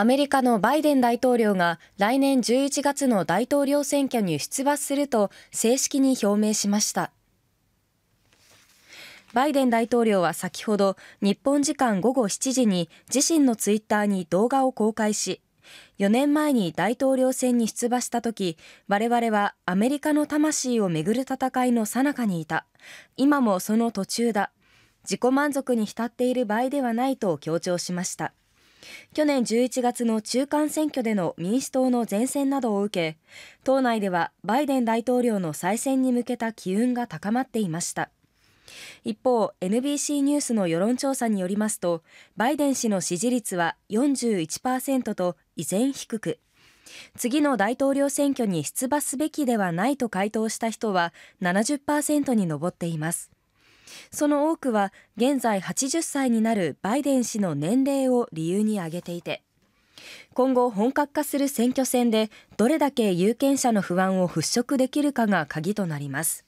アメリカのバイデン大統領が来年11月の大統領選挙に出馬すると正式に表明しました。バイデン大統領は先ほど日本時間午後7時に自身のツイッターに動画を公開し4年前に大統領選に出馬した時我々はアメリカの魂をめぐる戦いの最中にいた今もその途中だ自己満足に浸っている場合ではないと強調しました。去年11月の中間選挙での民主党の前線などを受け党内ではバイデン大統領の再選に向けた機運が高まっていました一方 NBC ニュースの世論調査によりますとバイデン氏の支持率は41%と依然低く次の大統領選挙に出馬すべきではないと回答した人は70%に上っていますその多くは現在80歳になるバイデン氏の年齢を理由に挙げていて今後本格化する選挙戦でどれだけ有権者の不安を払拭できるかが鍵となります